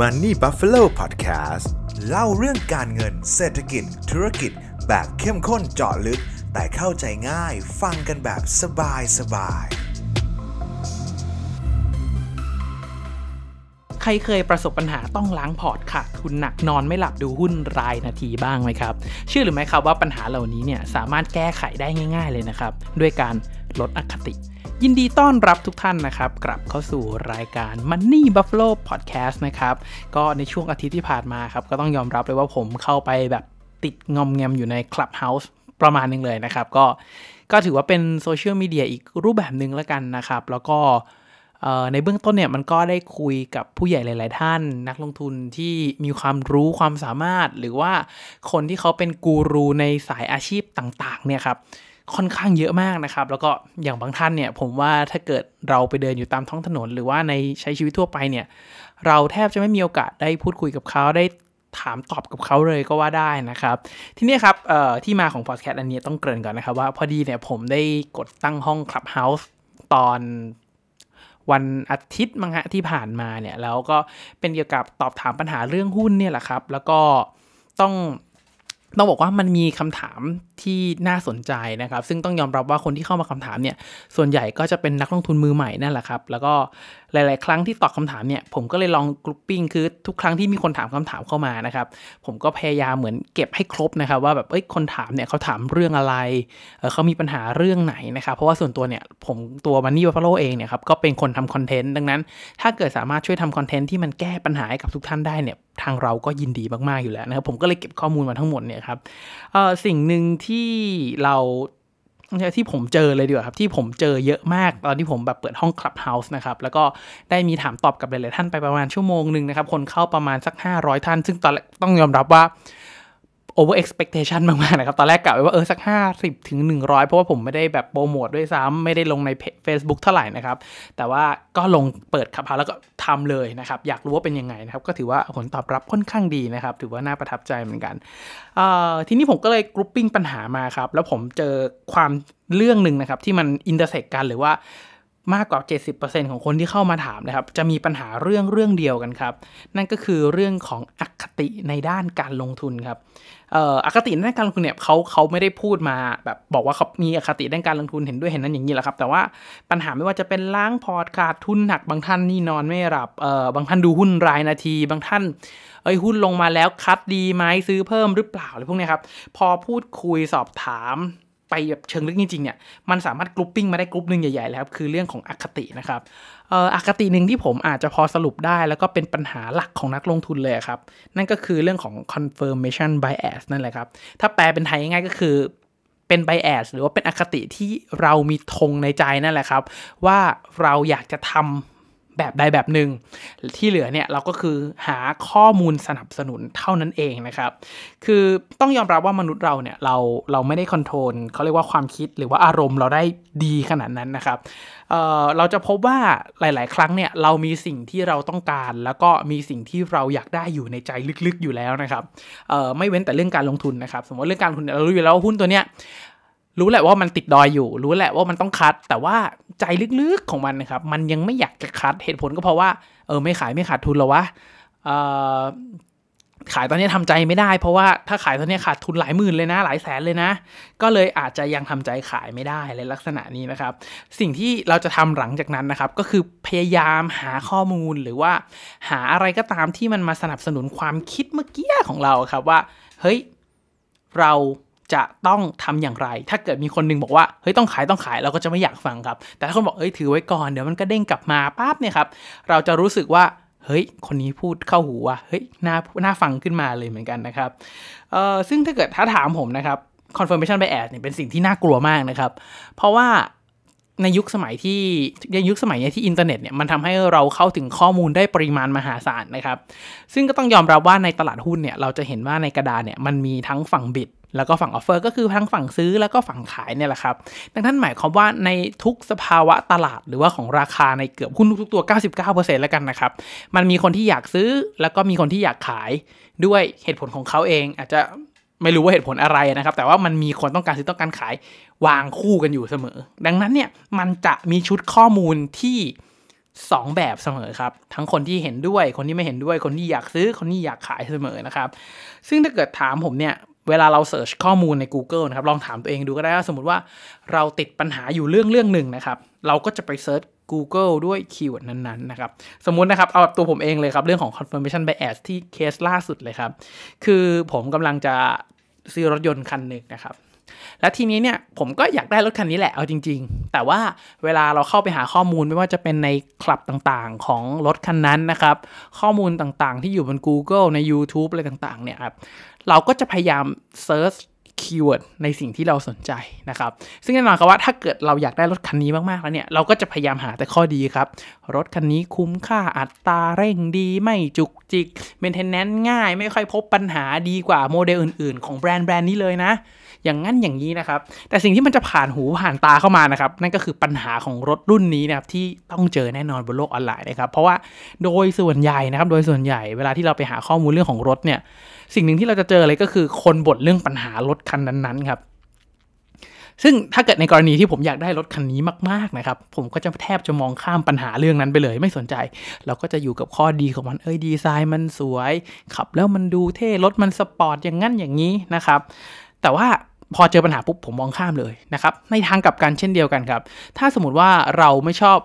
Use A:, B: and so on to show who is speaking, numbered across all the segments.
A: Money Buffalo Podcast เล่าเรื่องการเงินเศรษฐกิจ ธุรกิจแบบเข้มข้นเจาะลึกแต่เข้าใจง่ายฟังกันแบบสบายสบาย ใครเคยประสบปัญหาต้องล้างพอร์ตขาดทุนหนักนอนไม่หลับดูหุ้นรายนาทีบ้างไหมครับเชื่อหรือไม่ครับว่าปัญหาเหล่านี้เนี่ย สามารถแก้ไขได้ง่าย ๆเลยนะครับ ด้วยการลดอคติยินดีต้อนรับทุกท่านนะครับ กลับเข้าสู่รายการ Money Buffalo Podcast นะครับก็ในช่วงอาทิตย์ที่ผ่านมาครับก็ต้องยอมรับเลยว่าผมเข้าไปแบบติดงอมแงมอยู่ใน Clubhouse ประมาณนึงเลยนะครับ ก็ก็ถือว่าเป็นโซเชียลมีเดียอีกรูปแบบหนึ่งแล้วกันนะครับ แล้วก็ในเบื้องต้นเนี่ยมันก็ได้คุยกับผู้ใหญ่หลาย ๆ ท่านนักลงทุนที่มีความรู้ความสามารถ หรือว่าคนที่เขาเป็นกูรูในสายอาชีพต่าง ๆ เนี่ยครับค่อนข้างเยอะมากนะครับ แล้วก็อย่างบางท่านเนี่ย ผมว่าถ้าเกิดเราไปเดินอยู่ตามท้องถนน หรือว่าในใช้ชีวิตทั่วไปเนี่ย เราแทบจะไม่มีโอกาสได้พูดคุยกับเขาได้ถามตอบกับเขาเลยก็ว่าได้นะครับ ทีนี้ครับที่มาของพอดแคสต์อันนี้ต้องเกริ่นก่อนนะครับ ว่าพอดีเนี่ยผมได้กดตั้งห้อง Clubhouse ตอนวันอาทิตย์มั้งฮะที่ผ่านมาเนี่ย แล้วก็เป็นเกี่ยวกับตอบถามปัญหาเรื่องหุ้นเนี่ยแหละครับ แล้วก็ต้องต้องบอกว่ามันมีคำถามที่น่าสนใจนะครับซึ่งต้องยอมรับว่าคนที่เข้ามาคำถามเนี่ยส่วนใหญ่ก็จะเป็นนักลงทุนมือใหม่นั่นแหละครับแล้วก็หลาย ๆ ครั้งที่ตอบคาถามเนี่ยผมก็เลยลองกรุ๊ปปิ้งคือทุกครั้งที่มีคนถามคำถามเข้ามานะครับผมก็พยายามเหมือนเก็บให้ครบนะครับว่าแบบเอ้ยคนถามเนี่ยเขาถามเรื่องอะไรเเขา มีปัญหาเรื่องไหนนะครับเพราะว่าส่วนตัวเนี่ยผมตัวมันนี่วัฟโลเองเนี่ยครับก็เป็นคนทำคอนเทนต์ดังนั้น ถ้าเกิดสามารถช่วยทำคอนเทนต์ที่มันแก้ปัญหาให้กับทุกท่านได้เนี่ยทางเราก็ยินดีมากๆ อยู่แล้วนะครับผมก็เลยเก็บข้อมูลมาทั้งหมดเนี่ยครับสิ่งหนึ่งที่เราที่ผมเจอเลยดีกว่าครับ ที่ผมเจอเยอะมากตอนที่ผมแบบเปิดห้องคลับเฮาส์นะครับแล้วก็ได้มีถามตอบกับหลายๆท่านไปประมาณชั่วโมงหนึ่งนะครับคนเข้าประมาณสัก 500 ท่าน ซึ่งตอนต้องยอมรับว่าโออเวร์เอ็กซ์ปีเคชันมาก ๆ นะครับ ตอนแรกกะไว้ว่า เออ สัก 50 ถึง 100 เพราะว่าผมไม่ได้แบบโปรโมทด้วยซ้ำไม่ได้ลงใน Facebook เท่าไหร่นะครับ แต่ว่าก็ลงเปิดขับพาแล้วก็ทำเลยนะครับ อยากรู้ว่าเป็นยังไงนะครับ ก็ถือว่าผลตอบรับค่อนข้างดีนะครับ ถือว่าน่าประทับใจเหมือนกันทีนี้ผมก็เลยกรุ๊ปปิ้งปัญหามาครับ แล้วผมเจอความเรื่องหนึ่งนะครับที่มันอินเตอร์เซ็กกันหรือว่ามากกว่า70%ของคนที่เข้ามาถามนะครับจะมีปัญหาเรื่องเรื่องเดียวกันครับนั่นก็คือเรื่องของอคติในด้านการลงทุนครับอคติด้านการลงทุนเนี่ยเขาเขาไม่ได้พูดมาแบบบอกว่าเขามีอคติด้านการลงทุนเห็นด้วยเห็นนั้นอย่างนี้แหละครับ แต่ว่าปัญหาไม่ว่าจะเป็นล้างพอร์ตขาดทุนหนักบางท่านนี่นอนไม่หลับเอ่อบางท่านดูหุ้นรายนาที บางท่าน เอ้หุ้นลงมาแล้วคัดดีไหมซื้อเพิ่มหรือเปล่าอะไรพวกนี้ครับพอพูดคุยสอบถามไปแบบเชิงลึกจริงๆเนี่ยมันสามารถกรุ๊ปปิ้งมาได้กรุ๊ปหนึ่งใหญ่ๆแล้วครับคือเรื่องของอคตินะครับอคติหนึ่งที่ผมอาจจะพอสรุปได้ แล้วก็เป็นปัญหาหลักของนักลงทุนเลยครับ นั่นก็คือเรื่องของ confirmation bias นั่นแหละครับ ถ้าแปลเป็นไทยง่ายก็คือเป็น bias หรือว่าเป็นอคติที่เรามีธงในใจนั่นแหละครับ ว่าเราอยากจะทำแบบใดแบบหนึ่ง ที่เหลือเนี่ยเราก็คือหาข้อมูลสนับสนุนเท่านั้นเองนะครับ คือต้องยอมรับว่ามนุษย์เราเนี่ยเราเราไม่ได้คอนโทรลเขาเรียกว่าความคิดหรือว่าอารมณ์เราได้ดีขนาดนั้นนะครับเราจะพบว่าหลายๆ ครั้งเนี่ยเรามีสิ่งที่เราต้องการ แล้วก็มีสิ่งที่เราอยากได้อยู่ในใจลึก ๆ อยู่แล้วนะครับไม่เว้นแต่เรื่องการลงทุนนะครับ สมมติเรื่องการลงทุนเรารู้อยู่แล้วว่าหุ้นตัวเนี้ยรู้แหละว่ามันติดดอยอยู่รู้แหละว่ามันต้องคัดแต่ว่าใจลึก ๆ ของมันนะครับมันยังไม่อยากจะคัดเหตุผลก็เพราะว่าเออไม่ขายไม่ขาดทุนหรอวะขายตอนนี้ทำใจไม่ได้เพราะว่าถ้าขายตอนนี้ขาดทุนหลายหมื่นเลยนะหลายแสนเลยนะ ก็เลยอาจจะยังทำใจขายไม่ได้ลยลักษณะนี้นะครับสิ่งที่เราจะทำหลังจากนั้นนะครับก็คือพยายามหาข้อมูลหรือว่า หาอะไรก็ตามที่มันมาสนับสนุนความคิดเมื่อกี้ของเราครับว่าเฮ้ยเราจะต้องทำอย่างไร ถ้าเกิดมีคนนึงบอกว่าเฮ้ยต้องขายต้องขายเราก็จะไม่อยากฟังครับ แต่ถ้าคนบอกเฮ้ยถือไว้ก่อนเดี๋ยวมันก็เด้งกลับมาปั๊บเนี่ยครับเราจะรู้สึกว่าเฮ้ย คนนี้พูดเข้าหูว่ะเฮ้ย น่า น่าฟังขึ้นมาเลยเหมือนกันนะครับ เอ่อ ซึ่งถ้าเกิดถ้าถามผมนะครับ confirmation bias เนี่ย เป็นสิ่งที่น่ากลัวมากนะครับ เพราะว่าในยุคสมัยที่ในยุคสมัยนี้ที่อินเทอร์เน็ตเนี่ย มันทำให้เราเข้าถึงข้อมูลได้ปริมาณมหาศาลนะครับ ซึ่งก็ต้องยอมรับว่าในตลาดหุ้นเนี่ย เราจะเห็นว่าในกระดาษเนี่ย มันมีทั้งฝั่งบิดแล้วก็ฝั่งออฟเฟอร์ก็คือทั้งฝั่งซื้อแล้วก็ฝั่งขายเนี่ยแหละครับ ดังนั้นหมายความว่าในทุกสภาวะตลาด หรือว่าของราคาในเกือบหุ้นทุกตัว 99%แล้วกันนะครับ มันมีคนที่อยากซื้อ แล้วก็มีคนที่อยากขายด้วยเหตุผลของเขาเอง อาจจะไม่รู้ว่าเหตุผลอะไรนะครับ แต่ว่ามันมีคนต้องการซื้อต้องการขายวางคู่กันอยู่เสมอ ดังนั้นเนี่ยมันจะมีชุดข้อมูลที่สองแบบเสมอครับ ทั้งคนที่เห็นด้วยคนที่ไม่เห็นด้วยคนที่อยากซื้อ คนที่อยากขายเสมอนะครับ ซึ่งถ้าเกิดถามผมเนี่ยเวลาเราเสิร์ชข้อมูลใน Google นะครับลองถามตัวเองดูก็ได้ว่า สมมติว่าเราติดปัญหาอยู่เรื่องเรื่องหนึ่งนะครับ เราก็จะไปเสิร์ช Google ด้วยคีย์เวิร์ดนั้นๆนะครับสมมุตินะครับเอาแบบตัวผมเองเลยครับ เรื่องของ confirmation bias ที่เคสล่าสุดเลยครับ คือผมกำลังจะซื้อรถยนต์คันหนึ่งนะครับแล้ว ทีนี้เนี่ยผมก็อยากได้รถคันนี้แหละเอาจริงๆ แต่ว่าเวลาเราเข้าไปหาข้อมูลไม่ว่าจะเป็นในคลับต่างๆ ของรถคันนั้นนะครับ ข้อมูลต่างๆ ที่อยู่บน Google ใน YouTube อะไรต่างๆ เนี่ยครับเราก็จะพยายามเซิร์ชคีย์เวิร์ดในสิ่งที่เราสนใจนะครับ ซึ่งแน่นอนครับว่าถ้าเกิดเราอยากได้รถคันนี้มากๆแล้วเนี่ยเราก็จะพยายามหาแต่ข้อดีครับรถคันนี้คุ้มค่าอัตราเร่งดีไม่จุกจิกเมนเทนแนนซ์ง่ายไม่ค่อยพบปัญหาดีกว่าโมเดลอื่นๆ ของแบรนด์แบรนด์นี้เลยนะอย่างนั้นอย่างนี้นะครับ แต่สิ่งที่มันจะผ่านหูผ่านตาเข้ามานะครับ นั่นก็คือปัญหาของรถรุ่นนี้นะครับที่ต้องเจอแน่นอนบนโลกออนไลน์นะครับ เพราะว่าโดยส่วนใหญ่นะครับ โดยส่วนใหญ่เวลาที่เราไปหาข้อมูลเรื่องของรถเนี่ย สิ่งหนึ่งที่เราจะเจอเลยก็คือ คนบ่นเรื่องปัญหารถคันนั้น ๆครับ ซึ่งถ้าเกิดในกรณีที่ผมอยากได้รถคันนี้มาก ๆนะครับ ผมก็จะแทบจะมองข้ามปัญหาเรื่องนั้นไปเลย ไม่สนใจ เราก็จะอยู่กับข้อดีของมันเอ้ยดีไซน์มันสวย ขับแล้วมันดูเท่รถมันสปอร์ตอย่างงั้นอย่างนี้นะครับ แต่ว่าพอเจอปัญหาปุ๊บผมมองข้ามเลยนะครับ ในทางกลับกันเช่นเดียวกันครับ ถ้าสมมติว่าเราไม่ชอบ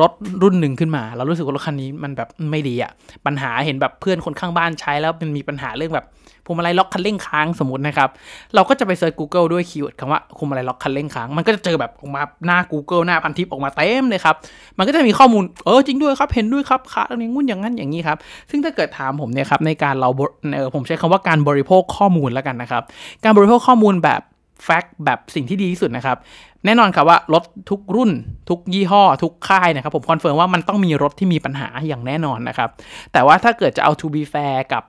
A: รถรุ่นหนึ่งขึ้นมา เรารู้สึกว่ารถคันนี้มันแบบไม่ดีอะปัญหาเห็นแบบเพื่อนคนข้างบ้านใช้แล้วมันมีปัญหาเรื่องแบบพวงมาลัยล็อกคันเร่งค้างสมมตินะครับ เราก็จะไปเซิร์ช Google ด้วยคีย์เวิร์ดคำว่าพวงมาลัยล็อกคันเร่งค้าง มันก็จะเจอแบบออกมาหน้า Google หน้าพันทิปออกมาเต็มเลยครับมันก็จะมีข้อมูลเออจริงด้วยครับเห็นด้วยครับค่ะตรงนี้งุ่นอย่างนั้นอย่างนี้ครับซึ่งถ้าเกิดถามผมเนี่ยครับในการเราเออผมใช้คำว่าการบริโภคข้อมูลแล้วกันนะครับการบริโภคข้อมูลแบบแฟกต์แบบสิ่งที่ดีที่สุดนะครับ แน่นอนครับว่า รถทุกรุ่น ทุกยี่ห้อ ทุกค่ายนะครับ ผมคอนเฟิร์มว่ามันต้องมีรถที่มีปัญหาอย่างแน่นอนนะครับ แต่ว่าถ้าเกิดจะเอา to be fair กับ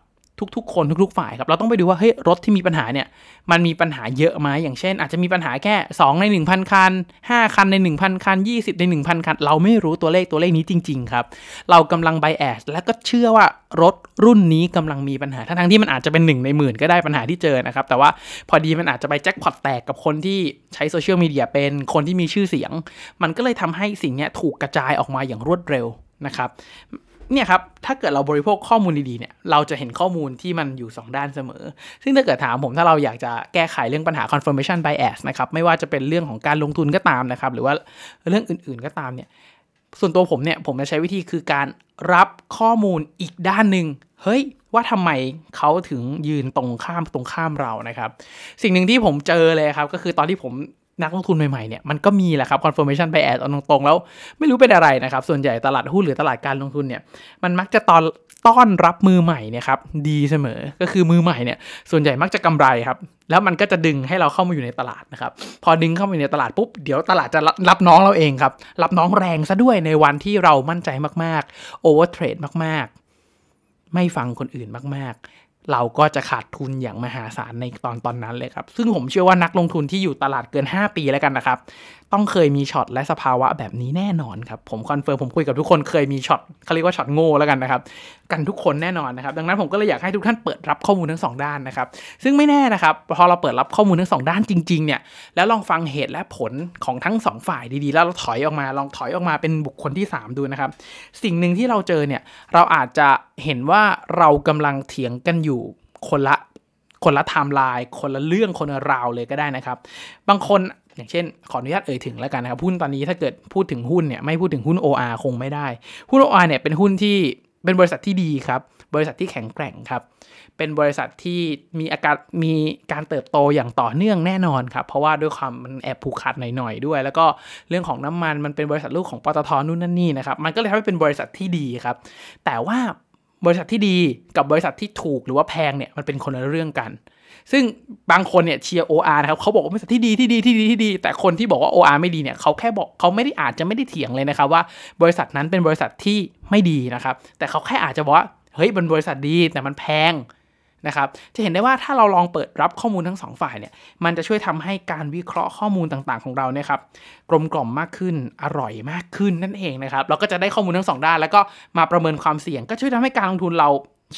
A: ทุกๆ คนทุกๆ ฝ่ายครับ เราต้องไปดูว่าเฮ้ยรถที่มีปัญหาเนี่ยมันมีปัญหาเยอะไหมอย่างเช่น อาจจะมีปัญหาแค่2 ใน 1,000 คัน5คันใน 1,000คัน20ใน1,000 คัน เราไม่รู้ตัวเลขตัวเลขนี้จริงๆครับเรากำลังไบแอสและก็เชื่อว่ารถรุ่นนี้กำลังมีปัญหาทั้งที่มันอาจจะเป็น1ในหมื่นก็ได้ปัญหาที่เจอนะครับแต่ว่าพอดีมันอาจจะไปแจ็คพอตแตกกับคนที่ใช้โซเชียลมีเดียเป็นคนที่มีชื่อเสียง มันก็เลยทำให้สิ่งนี้ถูกกระจายออกมาอย่างรวดเร็วนะครับเนี่ยครับ ถ้าเกิดเราบริโภคข้อมูลดีๆ เนี่ย เราจะเห็นข้อมูลที่มันอยู่ 2 ด้านเสมอ ซึ่งถ้าเกิดถามผมถ้าเราอยากจะแก้ไขเรื่องปัญหา confirmation bias นะครับ ไม่ว่าจะเป็นเรื่องของการลงทุนก็ตามนะครับ หรือว่าเรื่องอื่นๆ ก็ตามเนี่ย ส่วนตัวผมเนี่ย ผมจะใช้วิธีคือการรับข้อมูลอีกด้านหนึ่ง เฮ้ย ว่าทำไมเขาถึงยืนตรงข้ามตรงข้ามเรานะครับ สิ่งหนึ่งที่ผมเจอเลยครับ ก็คือตอนที่ผมนักลงทุนใหม่ๆเนี่ยมันก็มีแหละครับ confirmation bias เอาตรงๆ แล้วไม่รู้เป็นอะไรนะครับส่วนใหญ่ตลาดหุ้นหรือตลาดการลงทุนเนี่ยมันมักจะตอนต้อนรับมือใหม่เนี่ยครับดีเสมอก็คือมือใหม่เนี่ยส่วนใหญ่มักจะกำไรครับ แล้วมันก็จะดึงให้เราเข้ามาอยู่ในตลาดนะครับพอดึงเข้ามาอยู่ในตลาดปุ๊บเดี๋ยวตลาดจะรับน้องเราเองครับ รับน้องแรงซะด้วยในวันที่เรามั่นใจมากๆโอเวอร์เทรดมาก ๆ ไม่ฟังคนอื่นมาก ๆเราก็จะขาดทุนอย่างมหาศาลในตอนตอนนั้นเลยครับ ซึ่งผมเชื่อว่านักลงทุนที่อยู่ตลาดเกิน 5 ปีแล้วกันนะครับต้องเคยมีช็อตและสภาวะแบบนี้แน่นอนครับ ผมคอนเฟิร์มผมคุยกับทุกคนเคยมีช็อตเขาเรียกว่าช็อตโง่แล้วกันนะครับกันทุกคนแน่นอนนะครับ ดังนั้นผมก็เลยอยากให้ทุกท่านเปิดรับข้อมูลทั้งสองด้านนะครับ ซึ่งไม่แน่นะครับพอเราเปิดรับข้อมูลทั้งสองด้านจริง ๆเนี่ยแล้วลองฟังเหตุและผลของทั้งสองฝ่ายดีๆ แล้วเราถอยออกมาลองถอยออกมาเป็นบุคคลที่ 3 ดูนะครับ สิ่งหนึ่งที่เราเจอเนี่ยเราอาจจะเห็นว่าเรากำลังเถียงกันอยู่คนละคนละไทม์ไลน์คนละเรื่องคนละราวเลยก็ได้นะครับ บางคนอย่างเช่น ขออนุญาตเอ่ยถึงแล้วกันนะครับหุ้นตอนนี้ถ้าเกิดพูดถึงหุ้นเนี่ยไม่พูดถึงหุ้น OR คงไม่ได้หุ้น OR เนี่ยเป็นหุ้นที่เป็นบริษัทที่ดีครับ บริษัทที่แข็งแกร่งครับ เป็นบริษัทที่มีอากาศมีการเติบโตอย่างต่อเนื่องแน่นอนครับเพราะว่าด้วยความมันแอบผูกขาดหน่อยๆด้วย แล้วก็เรื่องของน้ำมันมันเป็นบริษัทลูกของปตทนู่นนั่นนี่นะครับมันก็เลยทำให้เป็นบริษัทที่ดีครับ แต่ว่าบริษัทที่ดีกับบริษัทที่ถูกหรือว่าแพงเนี่ยมันเป็นคนละเรื่องกันซึ่งบางคนเนี่ยเชียร์ร์นะครับเขาบอกว่าเป็นสัตว์ที่ดีที่ดีที่ดีที่ดี แต่คนที่บอกว่า OR ไม่ดีเนี่ยเขาแค่บอกเขาไม่ได้อาจจะไม่ได้เถียงเลยนะครับว่าบริษัทนั้นเป็นบริษัทที่ไม่ดีนะครับแต่เขาแค่อาจจะบอกว่าเฮ้ยมันบริษัทดีแต่มันแพงนะครับจะเห็นได้ว่าถ้าเราลองเปิดรับข้อมูลทั้งสองฝ่ายเนี่ยมันจะช่วยทำให้การวิเคราะห์ข้อมูลต่างๆ ของเราเนี่ยครับกลมกล่อมมากขึ้นอร่อยมากขึ้นนั่นเองนะครับเราก็จะได้ข้อมูลทั้งสองด้านแล้วก็มาประเมินความเสี่ยง ก็ช่วยทำให้การลงทุนเรา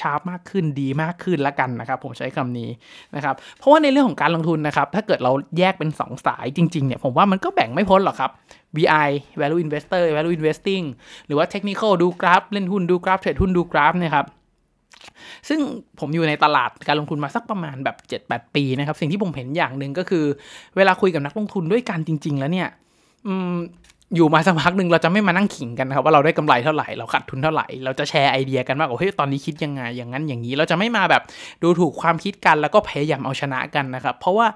A: ชาร์ปมากขึ้นดีมากขึ้นละกันนะครับผมใช้คำนี้นะครับ เพราะว่าในเรื่องของการลงทุนนะครับถ้าเกิดเราแยกเป็น 2 สายจริงๆ เนี่ย ผมว่ามันก็แบ่งไม่พ้นหรอกครับ VI value investor value investing หรือว่า technical ดูกราฟเล่นหุ้นดูกราฟเทรดหุ้นดูกราฟนะครับ ซึ่งผมอยู่ในตลาดการลงทุนมาสักประมาณแบบ7-8 ปีนะครับ สิ่งที่ผมเห็นอย่างหนึ่งก็คือ เวลาคุยกับนักลงทุนด้วยกันจริง ๆ แล้วเนี่ยอยู่มาสักพักหนึ่งเราจะไม่มานั่งขิงกันนะครับว่าเราได้กำไรเท่าไหร่เราขาดทุนเท่าไหร่เราจะแชร์ไอเดียกันว่าเฮ้ยตอนนี้คิดยังไงอย่างนั้นอย่างนี้ เราจะไม่มาแบบดูถูกความคิดกันแล้วก็พยายามเอาชนะกันนะครับเพราะว่า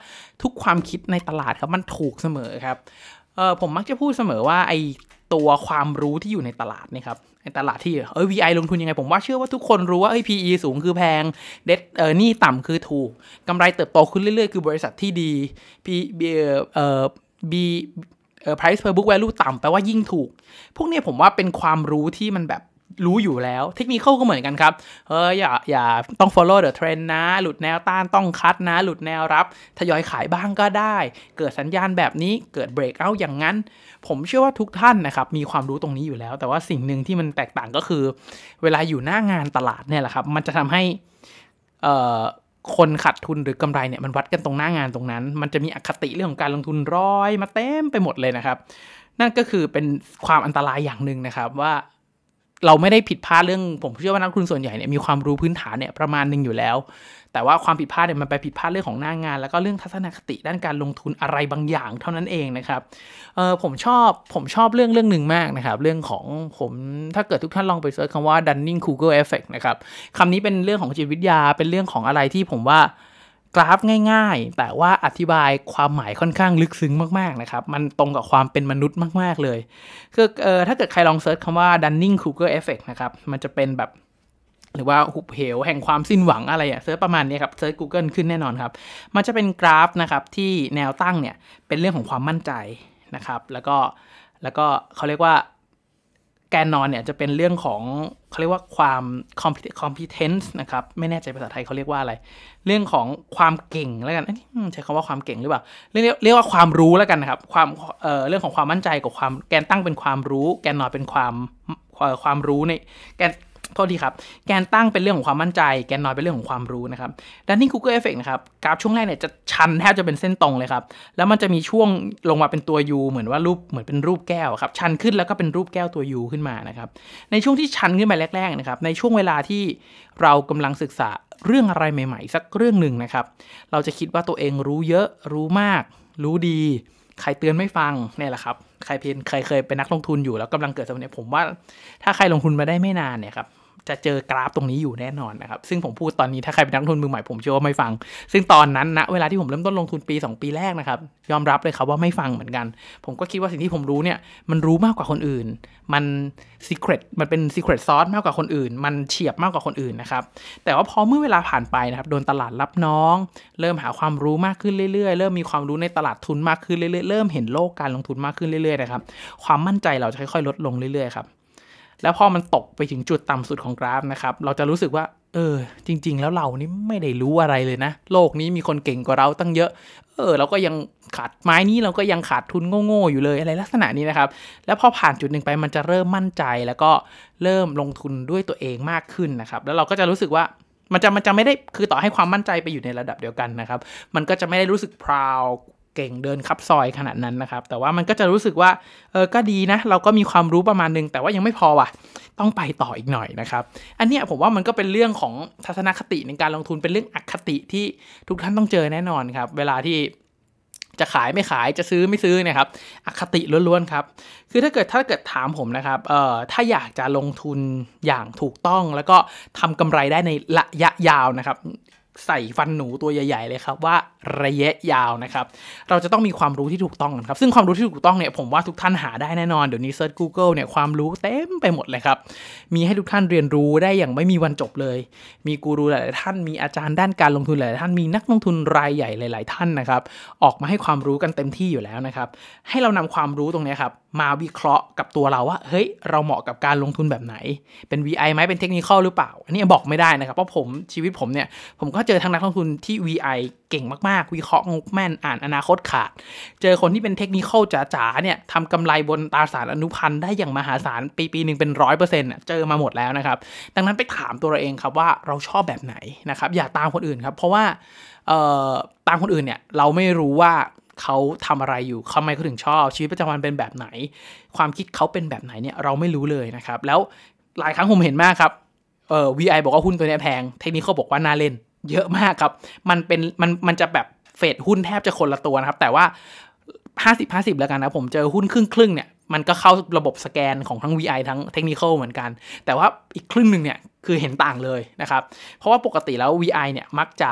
A: ทุกความคิดในตลาดครับมันถูกเสมอครับเออผมมักจะพูดเสมอว่าไอตัวความรู้ที่อยู่ในตลาดนี่ครับในตลาดที่เออ VI ลงทุนยังไงผมว่าเชื่อว่าทุกคนรู้ว่าเอพี PE สูงคือแพงเดตเออนี่ต่ำคือถูกกำไรเติบโตขึ้นเรื่อยๆ คือบริษัทที่ดี P เออ B เออ price per book value ต่ำแปลว่ายิ่งถูก พวกนี้ผมว่าเป็นความรู้ที่มันแบบรู้อยู่แล้วเทคนิคก็เหมือนกันครับ เอออย่า อย่าต้อง follow the trend นะ หลุดแนวต้านต้องคัดนะ หลุดแนวรับทยอยขายบ้างก็ได้ เกิดสัญญาณแบบนี้เกิด break out อย่างนั้น ผมเชื่อว่าทุกท่านนะครับมีความรู้ตรงนี้อยู่แล้ว แต่ว่าสิ่งหนึ่งที่มันแตกต่างก็คือ เวลาอยู่หน้างานตลาดเนี่ยแหละครับมันจะทำให้เอ่อคนขาดทุนหรือกำไรเนี่ยมันวัดกันตรงหน้างานตรงนั้น มันจะมีอคติเรื่องของการลงทุนร้อยมาเต็มไปหมดเลยนะครับ นั่นก็คือเป็นความอันตรายอย่างหนึ่งนะครับว่าเราไม่ได้ผิดพลาดเรื่อง ผมเชื่อว่านักทุนส่วนใหญ่เนี่ยมีความรู้พื้นฐานเนี่ยประมาณหนึ่งอยู่แล้ว แต่ว่าความผิดพลาดเนี่ยมันไปผิดพลาดเรื่องของหน้างงานแล้วก็เรื่องทัศนคติด้านการลงทุนอะไรบางอย่างเท่านั้นเองนะครับเออผมชอบผมชอบเรื่องเรื่องหนึ่งมากนะครับเรื่องของผมถ้าเกิดทุกท่านลองไปเสิร์ชคำว่า Dunning-Kruger effect นะครับคำนี้เป็นเรื่องของจิตวิทยาเป็นเรื่องของอะไรที่ผมว่ากราฟง่ายๆ แต่ว่าอธิบายความหมายค่อนข้างลึกซึ้งมากๆ นะครับ มันตรงกับความเป็นมนุษย์มากๆเลย คือ เออถ้าเกิดใครลองเซิร์ชคำว่า Dunning Kruger Effect นะครับ มันจะเป็นแบบ หรือว่าหุบเหว แห่งความสิ้นหวังอะไรอ่ะเซิร์ชประมาณนี้ครับ เซิร์ช Google ขึ้นแน่นอนครับ มันจะเป็นกราฟนะครับที่แนวตั้งเนี่ย เป็นเรื่องของความมั่นใจนะครับ แล้วก็ แล้วก็เขาเรียกว่าแกนนอนเนี่ยจะเป็นเรื่องของเขาเรียกว่าความ competence นะครับ ไม่แน่ใจภาษาไทยเขาเรียกว่าอะไร เรื่องของความเก่งแล้วกันใช้คำว่าความเก่งหรือเปล่าเรียกเรียกว่าความรู้แล้วกันนะครับความเเรื่องของความมั่นใจกับความแกนตั้งเป็นความรู้ แกนนอนเป็นความความรู้ในแกนโทษทีครับแกนตั้งเป็นเรื่องของความมั่นใจแกนนอยเป็นเรื่องของความรู้นะครับดันนี่คูเกอร์เอฟเฟกนะครับกราฟช่วงแรกเนี่ยจะชันแทบจะเป็นเส้นตรงเลยครับแล้วมันจะมีช่วงลงมาเป็นตัว U เหมือนว่ารูปเหมือนเป็นรูปแก้วครับชันขึ้นแล้วก็เป็นรูปแก้วตัว U ขึ้นมานะครับในช่วงที่ชันขึ้นไปแรกๆนะครับในช่วงเวลาที่เรากำลังศึกษาเรื่องอะไรใหม่ๆสักเรื่องหนึ่งนะครับ เราจะคิดว่าตัวเองรู้เยอะรู้มาก รู้ดี ใครเตือนไม่ฟังเนี่ยแหละครับ ใครเพนใครเคยเป็นนักลงทุนอยู่แล้วกำลังเกิดสมัยผมว่า ถ้าใครลงทุนมาได้ไม่นานเนี่ยครับจะเจอกราฟตรงนี้อยู่แน่นอนนะครับซึ่งผมพูดตอนนี้ถ้าใครเป็นนักทุนมือใหม่ผมเชื่อว่าไม่ฟัง ซึ่งตอนนั้นนะเวลาที่ผมเริ่มต้นลงทุนปี 2 ปีแรกนะครับ ยอมรับเลยครับว่าไม่ฟังเหมือนกัน ผมก็คิดว่าสิ่งที่ผมรู้เนี่ยมันรู้มากกว่าคนอื่น มันซีเครตมันเป็นซีเครตซอสมากกว่าคนอื่น มันเฉียบมากกว่าคนอื่นนะครับแต่ว่าพอเมื่อเวลาผ่านไปนะครับโดนตลาดรับน้อง เริ่มหาความรู้มากขึ้นเรื่อยๆ เริ่มมีความรู้ในตลาดทุนมากขึ้นเรื่อยๆ เริ่มเห็นโลกการลงทุนมากขึ้นเรื่อยๆนะครับความมั่นใจเราจะค่อยๆลดลงเรื่อยๆครับแล้วพอมันตกไปถึงจุดต่ำสุดของกราฟนะครับเราจะรู้สึกว่า เออ จริง ๆ แล้วเรานี่ไม่ได้รู้อะไรเลยนะโลกนี้มีคนเก่งกว่าเราตั้งเยอะเออ เราก็ยังขาดไม้นี้เราก็ยังขาดทุนโง่ๆอยู่เลยอะไรลักษณะนี้นะครับ แล้วพอผ่านจุดหนึ่งไปมันจะเริ่มมั่นใจแล้วก็เริ่มลงทุนด้วยตัวเองมากขึ้นนะครับแล้วเราก็จะรู้สึกว่ามันจะมันจะไม่ได้คือต่อให้ความมั่นใจไปอยู่ในระดับเดียวกันนะครับมันก็จะไม่ได้รู้สึกพราวเก่งเดินคับซอยขนาดนั้นนะครับ แต่ว่ามันก็จะรู้สึกว่าเออก็ดีนะ เราก็มีความรู้ประมาณนึง แต่ว่ายังไม่พอว่ะต้องไปต่ออีกหน่อยนะครับ อันนี้ผมว่ามันก็เป็นเรื่องของทัศนคติในการลงทุนเป็นเรื่องอคติที่ทุกท่านต้องเจอแน่นอนครับ เวลาที่จะขายไม่ขายจะซื้อไม่ซื้อนะครับ อคติล้วนๆครับ คือถ้าเกิดถ้าเกิดถามผมนะครับเอ่อถ้าอยากจะลงทุนอย่างถูกต้องแล้วก็ทำกำไรได้ในระยะยาวนะครับใส่ฟันหนูตัวใหญ่ ๆเลยครับว่า ระยะยาวนะครับ เราจะต้องมีความรู้ที่ถูกต้องครับ ซึ่งความรู้ที่ถูกต้องเนี่ยผมว่าทุกท่านหาได้แน่นอน เดี๋ยวนี้เซิร์ช Google เนี่ยความรู้เต็มไปหมดเลยครับมีให้ทุกท่านเรียนรู้ได้อย่างไม่มีวันจบเลย มีกูรูหลายท่านมีอาจารย์ด้านการลงทุนหลายท่านมีนักลงทุนรายใหญ่ หลายๆท่านนะครับ ออกมาให้ความรู้กันเต็มที่อยู่แล้วนะครับให้เรานำความรู้ตรงนี้ครับมาวิเคราะห์กับตัวเราว่าเฮ้ยเราเหมาะกับการลงทุนแบบไหนเป็น VI ไหมเป็นเทคนิคหรือเปล่า อันนี้บอกไม่ได้นะครับเพราะผมชีวิตผมเนี่ยผมก็เจอทั้งนักลงทุนที่ VI เก่งมาก ๆ วิเคราะห์งบแม่นอ่านอนาคตขาด เจอคนที่เป็นเทคนิคจ๋าๆ เนี่ยทำกำไรบนตราสารอนุพันธ์ได้อย่างมหาศาล ปีปีหนึ่งเป็นร้อยเปอร์เซ็นต์เจอมาหมดแล้วนะครับ ดังนั้นไปถามตัวเราเองครับว่าเราชอบแบบไหนนะครับ อย่าตามคนอื่นครับ เพราะว่าตามคนอื่นเนี่ยเราไม่รู้ว่าเขาทำอะไรอยู่ทำไมเขาถึงชอบ ชีวิตประจำวันเป็นแบบไหน ความคิดเขาเป็นแบบไหนเนี่ยเราไม่รู้เลยนะครับ แล้วหลายครั้งผมเห็นมากครับเอ่อ VI บอกว่าหุ้นตัวนี้แพง เทคนิคเขาบอกว่าน่าเล่นเยอะมากครับ มันเป็น มัน มันจะแบบเฟดหุ้นแทบจะคนละตัวนะครับ แต่ว่า 50 50 แล้วกันนะ ผมเจอหุ้นครึ่งครึ่งเนี่ย มันก็เข้าระบบสแกนของทั้ง VI ทั้งเทคนิคอลเหมือนกัน แต่ว่าอีกครึ่งหนึ่งเนี่ย คือเห็นต่างเลยนะครับ เพราะว่าปกติแล้ว VI เนี่ยมักจะ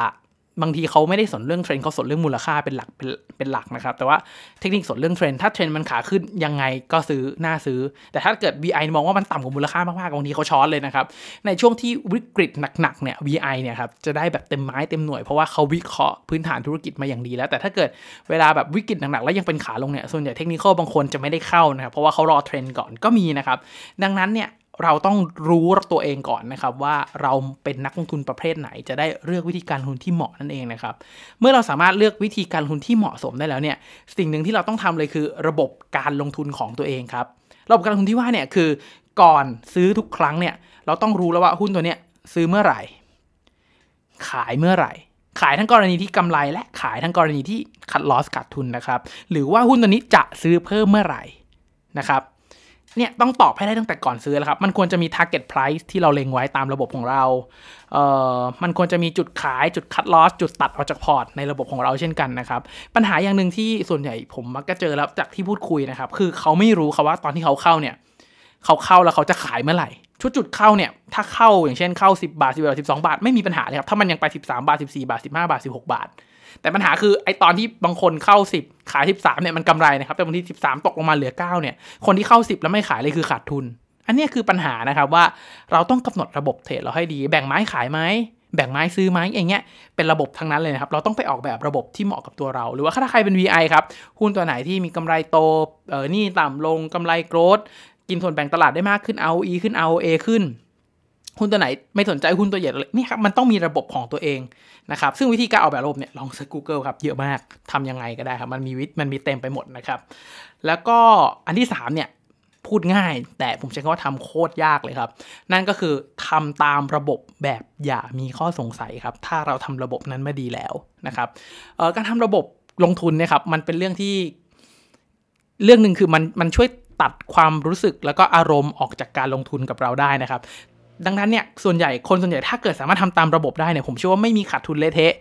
A: บางทีเขาไม่ได้สนเรื่องเทรนด์เขาสนเรื่องมูลค่าเป็นหลักเป็นเป็นหลักนะครับแต่ว่าเทคนิคสนเรื่องเทรนด์ถ้าเทรนด์มันขาขึ้นยังไงก็ซื้อน่าซื้อแต่ถ้าเกิด VI มองว่ามันต่ำกว่ามูลค่ามากๆบางทีเขาช้อนเลยนะครับในช่วงที่วิกฤตหนักๆเนี่ย VI เนี่ยครับจะได้แบบเต็มไม้เต็มหน่วยเพราะว่าเขาวิเคราะห์พื้นฐานธุรกิจมาอย่างดีแล้ว แต่ถ้าเกิดเวลาแบบวิกฤตหนักๆ แล้วยังเป็นขาลงเนี่ยส่วนใหญ่เทคนิคบางคนจะไม่ได้เข้านะครับเพราะว่าเขารอเทรนด์ก่อนก็มีนะครับดังนั้นเนี่ยเราต้องรู้ตัวเองก่อนนะครับ ว่าเราเป็นนักลงทุนประเภทไหน จะได้เลือกวิธีการลงทุนที่เหมาะนั่นเองนะครับ เมื่อเราสามารถเลือกวิธีการลงทุนที่เหมาะสมได้แล้วเนี่ย สิ่งหนึ่งที่เราต้องทำเลยคือ ระบบการลงทุนของตัวเองครับระบบการลงทุนที่ว่าเนี่ยคือ ก่อนซื้อทุกครั้งเนี่ย เราต้องรู้แล้วว่าหุ้นตัวเนี้ยซื้อเมื่อไหร่ ขายเมื่อไหร่ ขายทั้งกรณีที่กำไรและขายทั้งกรณีที่ขัดลอสขาดทุนนะครับ หรือว่าหุ้นตัวนี้จะซื้อเพิ่มเมื่อไหร่นะครับเนี่ยต้องตอบให้ได้ตั้งแต่ก่อนซื้อแล้วครับมันควรจะมี target price ที่เราเล็งไว้ตามระบบของเราเอ่อมันควรจะมีจุดขายจุดคัดลอสจุดตัดออกจากพอร์ตในระบบของเราเช่นกันนะครับปัญหาอย่างหนึ่งที่ส่วนใหญ่ผมมักจะเจอแล้วจากที่พูดคุยนะครับคือเขาไม่รู้ครับว่าตอนที่เขาเข้าเนี่ยเขาเข้าแล้วเขาจะขายเมื่อไหร่ ชุดจุดเข้าเนี่ยถ้าเข้าอย่างเช่นเข้า 10บาท11บาท12 บาทไม่มีปัญหาเลยครับถ้ามันยังไป13บาท14บาท15บาท16บาทแต่ปัญหาคือไอตอนที่บางคนเข้า 10 ขาย 13เนี่ยมันกำไรนะครับแต่บางที่ 13ตกลงมาเหลือ9เนี่ยคนที่เข้า 10 แล้วไม่ขายเลยคือขาดทุน อันนี้คือปัญหานะครับว่าเราต้องกำหนดระบบเทรดเราให้ดี แบ่งไม้ขายไหมแบ่งไม้ซื้อไม้อย่างเงี้ยเป็นระบบทั้งนั้นเลยนะครับเราต้องไปออกแบบระบบที่เหมาะกับตัวเรา หรือว่าถ้าใครเป็น VI ครับหุ้นตัวไหนที่มีกำไรโตเออนี่ต่ำลงกำไรโกรดกินส่วนแบ่งตลาดได้มากขึ้นเอา E ขึ้นเอา A ขึ้นหุ้นตัวไหนไม่สนใจหุ้นตัวใหญ่เลยนี่ครับมันต้องมีระบบของตัวเองนะครับ ซึ่งวิธีการออกแบบระบบเนี่ยลองเซิร์ชกูเกิลครับเยอะมากทํำยังไงก็ได้ครับมันมีวิมันมีเต็มไปหมดนะครับ แล้วก็อันที่ 3เนี่ยพูดง่าย แต่ผมใช้คำว่าทำโคตรยากเลยครับนั่นก็คือทำตามระบบแบบอย่ามีข้อสงสัยครับ ถ้าเราทำระบบนั้นไม่ดีแล้วนะครับการทำระบบลงทุนเนี่ยครับมันเป็นเรื่องที่เรื่องหนึ่งคือมันมันช่วยตัดความรู้สึก แล้วก็อารมณ์ออกจากการลงทุนกับเราได้นะครับดังนั้นเนี่ยส่วนใหญ่คนส่วนใหญ่ถ้าเกิดสามารถทำตามระบบได้เนี่ยผมเชื่อว่าไม่มีขาดทุนเลเทะ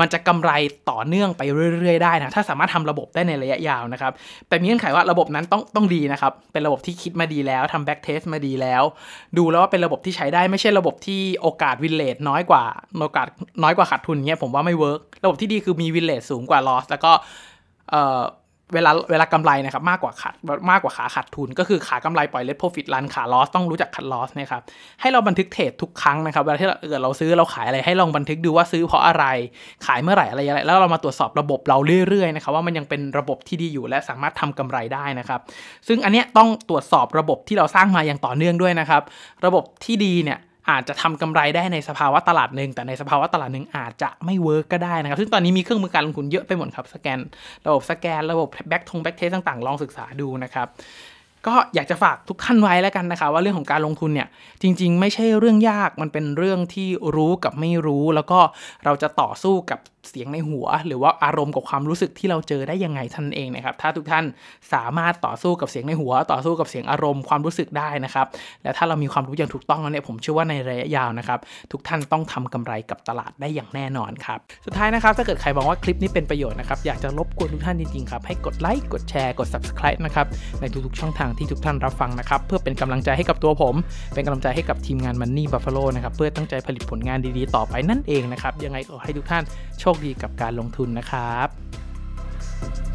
A: มันจะกำไรต่อเนื่องไปเรื่อยๆ ได้นะถ้าสามารถทำระบบได้ในระยะยาวนะครับแต่มีเงื่อนไขว่าระบบนั้นต้องต้องดีนะครับ เป็นระบบที่คิดมาดีแล้วทำแบ็กเทสมาดีแล้ว ดูแล้วว่าเป็นระบบที่ใช้ได้ไม่ใช่ระบบที่โอกาสวินเลทน้อยกว่า โอกาสน้อยกว่าขาดทุนเนี่ยผมว่าไม่เวิร์กระบบที่ดีคือมีวินเลทสูงกว่าลอสแล้วก็เวลาเวลากำไรนะครับมากกว่าขาดมากกว่าขาขาดทุน ก็คือขากำไรปล่อยเลทโปรฟิตรันขาลอสต้องรู้จักคัดลอสนะครับให้เราบันทึกเทรดทุกครั้งนะครับเวลาที่เราเกิดเราซื้อเราขายอะไรให้ลองบันทึกดูว่าซื้อเพราะอะไร ขายเมื่อไหร่ อะไรอะไรแล้วเรามาตรวจสอบระบบเราเรื่อยๆนะครับว่ามันยังเป็นระบบที่ดีอยู่และสามารถทำกำไรได้นะครับซึ่งอันเนี้ยต้องตรวจสอบระบบที่เราสร้างมาอย่างต่อเนื่องด้วยนะครับ ระบบที่ดีเนี่ยอาจจะทำกำไรได้ในสภาวะตลาดหนึ่ง แต่ในสภาวะตลาดหนึ่งอาจจะไม่เวิร์กก็ได้นะครับ ซึ่งตอนนี้มีเครื่องมือการลงทุนเยอะไปหมดครับ สแกน ระบบสแกนระบบแบ็กทงแบ็กเทสต่างๆ ลองศึกษาดูนะครับ ก็อยากจะฝากทุกท่านไว้แล้วกันนะคะว่าเรื่องของการลงทุนเนี่ยจริง ๆ ไม่ใช่เรื่องยาก มันเป็นเรื่องที่รู้กับไม่รู้ แล้วก็เราจะต่อสู้กับเสียงในหัว หรือว่าอารมณ์กับความรู้สึกที่เราเจอได้ยังไงท่านเองนะครับถ้าทุกท่านสามารถต่อสู้กับเสียงในหัว ต่อสู้กับเสียงอารมณ์ความรู้สึกได้นะครับและถ้าเรามีความรู้อย่างถูกต้องแล้วเนี่ยผมเชื่อว่าในระยะยาวนะครับทุกท่านต้องทำกำไรกับตลาดได้อย่างแน่นอนครับสุดท้ายนะครับถ้าเกิดใครมองว่าคลิปนี้เป็นประโยชน์นะครับอยากจะรบกวนทุกท่านจริงๆครับให้กดไลค์กดแชร์กด subscribe นะครับในทุกๆช่องทางที่ทุกท่านรับฟังนะครับเพื่อเป็นกำลังใจให้กับตัวผม เป็นกำลังใจให้กับทีมงานมันนี่บัฟฟาโลนะครับเพื่อตั้งใจผลิตผลงานดีๆต่อไปนั่นเองนะครับยังไงขอให้ทุกท่านโชคคดีกับการลงทุนนะครับ